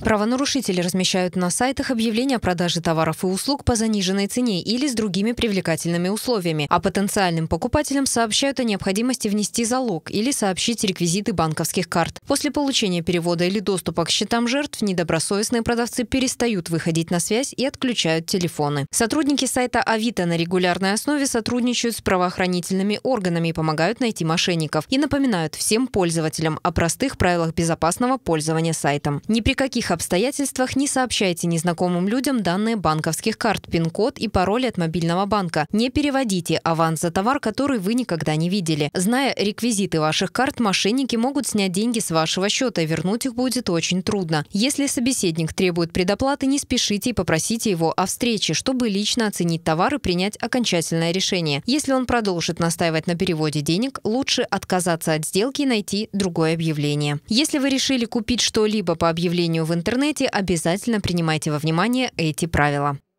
Правонарушители размещают на сайтах объявления о продаже товаров и услуг по заниженной цене или с другими привлекательными условиями, а потенциальным покупателям сообщают о необходимости внести залог или сообщить реквизиты банковских карт. После получения перевода или доступа к счетам жертв недобросовестные продавцы перестают выходить на связь и отключают телефоны. Сотрудники сайта Авито на регулярной основе сотрудничают с правоохранительными органами и помогают найти мошенников и напоминают всем пользователям о простых правилах безопасного пользования сайтом. Ни при каких каких обстоятельствах не сообщайте незнакомым людям данные банковских карт, пин-код и пароль от мобильного банка. Не переводите аванс за товар, который вы никогда не видели. Зная реквизиты ваших карт, мошенники могут снять деньги с вашего счета, вернуть их будет очень трудно. Если собеседник требует предоплаты, не спешите и попросите его о встрече, чтобы лично оценить товар и принять окончательное решение. Если он продолжит настаивать на переводе денег, лучше отказаться от сделки и найти другое объявление. Если вы решили купить что-либо по объявлению в интернете, интернете, обязательно принимайте во внимание эти правила.